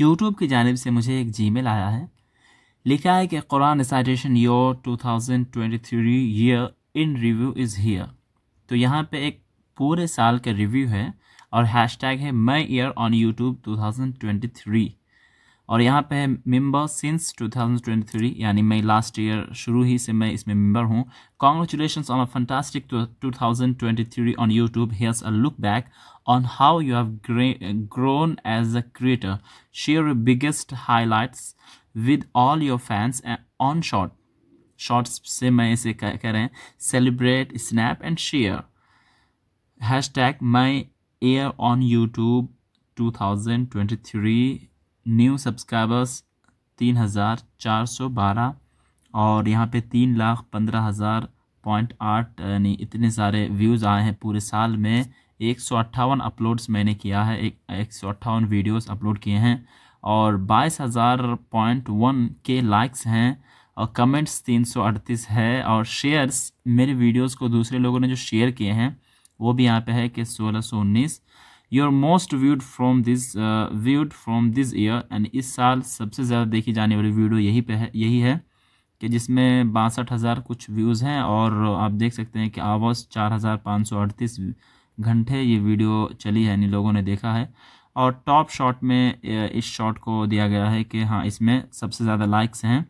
YouTube की जानब से मुझे एक जी मेल आया है लिखा है कि कुरान citation your 2023 year in review is here तो यहाँ पे एक पूरे साल का रिव्यू है और हैशटैग है मई ईयर ऑन यूट्यूब 2023 और यहाँ पे है मेम्बर सिंस 2023 यानी मैं लास्ट ईयर शुरू ही से मैं इसमें मेम्बर हूँ congratulation on a fantastic three on YouTube here's a look back on how you have grown as a creator share biggest highlights with all your fans on short shorts से मैं इसे कह, कह रहे हैं celebrate snap and share hashtag my year on YouTube two thousand twenty three new subscribers तीन हज़ार चार सौ बारह और यहाँ पे तीन लाख पंद्रह हज़ार पॉइंट आठ यानी इतने सारे व्यूज़ आए हैं पूरे साल में एक सौ अट्ठावन अपलोड्स मैंने किया है एक एक सौ अट्ठावन वीडियोज़ अपलोड किए हैं और बाईस हज़ार पॉइंट वन के लाइक्स हैं और कमेंट्स तीन सौ अड़तीस है और शेयर्स मेरे वीडियोज़ को दूसरे लोगों ने जो शेयर किए हैं वो भी यहाँ पे है कि सोलह सौ उन्नीस your most viewed from this viewed from this year and इस साल सबसे ज़्यादा देखी जाने वाली वीडियो यही पे है यही है कि जिसमें बासठ हज़ार कुछ व्यूज़ हैं और आप देख सकते हैं कि आवाज़ चार हज़ार पाँच सौ अड़तीस घंटे ये वीडियो चली है इन लोगों ने देखा है और टॉप शॉट में इस शॉट को दिया गया है कि हाँ इसमें सबसे ज़्यादा लाइक्स हैं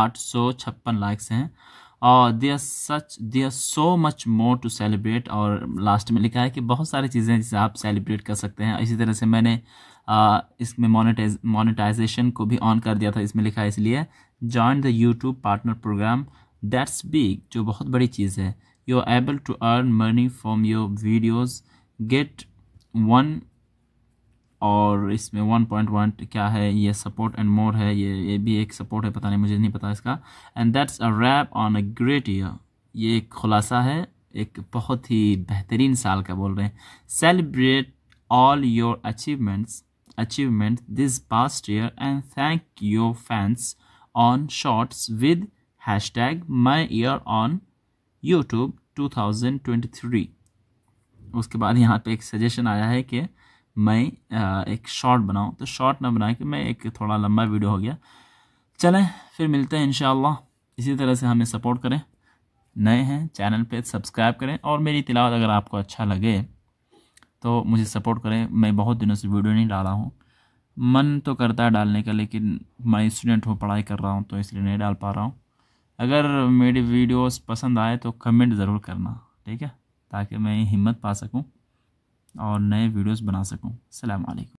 आठ सौ छप्पन लाइक्स हैं और are such are so much more to celebrate और लास्ट में लिखा है कि बहुत सारी चीज़ें जिसे आप सेलिब्रेट कर सकते हैं इसी तरह से मैंने आ, इसमें मोनिटाइज मोनिटाइजेशन को भी ऑन कर दिया था इसमें लिखा है इसलिए join the YouTube partner program that's big जो बहुत बड़ी चीज़ है you are able to earn money from your videos get one और इसमें वन पॉइंट वन क्या है ये सपोर्ट एंड मोर है ये ये भी एक सपोर्ट है पता नहीं मुझे नहीं पता इसका and that's a wrap on a great year ये एक खुलासा है एक बहुत ही बेहतरीन साल का बोल रहे हैं celebrate all your achievements achievement this past year and thank your fans on shorts with hashtag my year on YouTube two thousand twenty three उसके बाद यहाँ पे एक सजेशन आया है कि मैं एक शॉर्ट बनाऊँ तो शॉर्ट ना बना कि मैं एक थोड़ा लंबा वीडियो हो गया चलें फिर मिलते हैं इन इसी तरह से हमें सपोर्ट करें नए हैं चैनल पे सब्सक्राइब करें और मेरी तिलावत अगर आपको अच्छा लगे तो मुझे सपोर्ट करें मैं बहुत दिनों से वीडियो नहीं डाला हूँ मन तो करता है डालने का लेकिन मैं स्टूडेंट हूँ पढ़ाई कर रहा हूँ तो इसलिए नहीं डाल पा रहा हूँ अगर मेरी वीडियोस पसंद आए तो कमेंट ज़रूर करना ठीक है ताकि मैं हिम्मत पा सकूँ और नए वीडियोस बना सकूँ अलैक्म